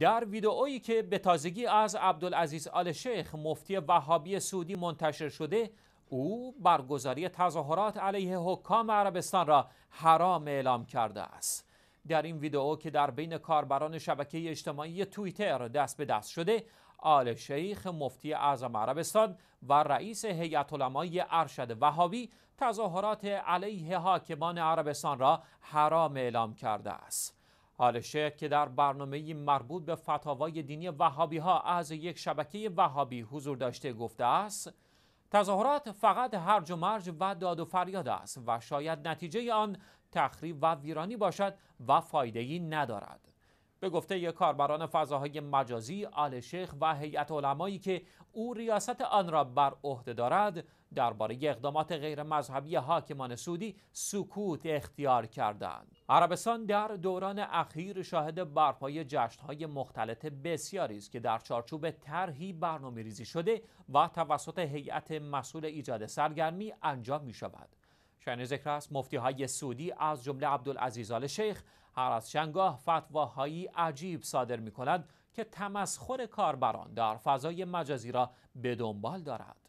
در ویدئویی که به تازگی از عبدالعزیز آل شیخ مفتی وهابی سعودی منتشر شده او برگزاری تظاهرات علیه حکام عربستان را حرام اعلام کرده است در این ویدئو که در بین کاربران شبکه اجتماعی توییتر دست به دست شده آل شیخ مفتی اعظم عربستان و رئیس هیئت علمای ارشد وهابی تظاهرات علیه حاکمان عربستان را حرام اعلام کرده است آل شیخ که در برنامه مربوط به فتاوای دینی وهابی ها از یک شبکه وهابی حضور داشته گفته است تظاهرات فقط هرج و مرج و داد و فریاد است و شاید نتیجه آن تخریب و ویرانی باشد و فایده ندارد به گفته کاربران فضاهای مجازی آل شیخ و هیئت علمایی که او ریاست آن را بر عهده دارد درباره اقدامات غیر مذهبی حاکمان سعودی سکوت اختیار کردند عربستان در دوران اخیر شاهد برپای جشنهای مختلط بسیاری است که در چارچوب طرحی برنامه ریزی شده و توسط هیئت مسئول ایجاد سرگرمی انجام می شود شنیده ذکر است مفتی های سعودی از جمله عبدالعزیز آل شیخ هر از چندگاه فتواهایی عجیب صادر می کنند که تمسخر کاربران در فضای مجازی را به دنبال دارد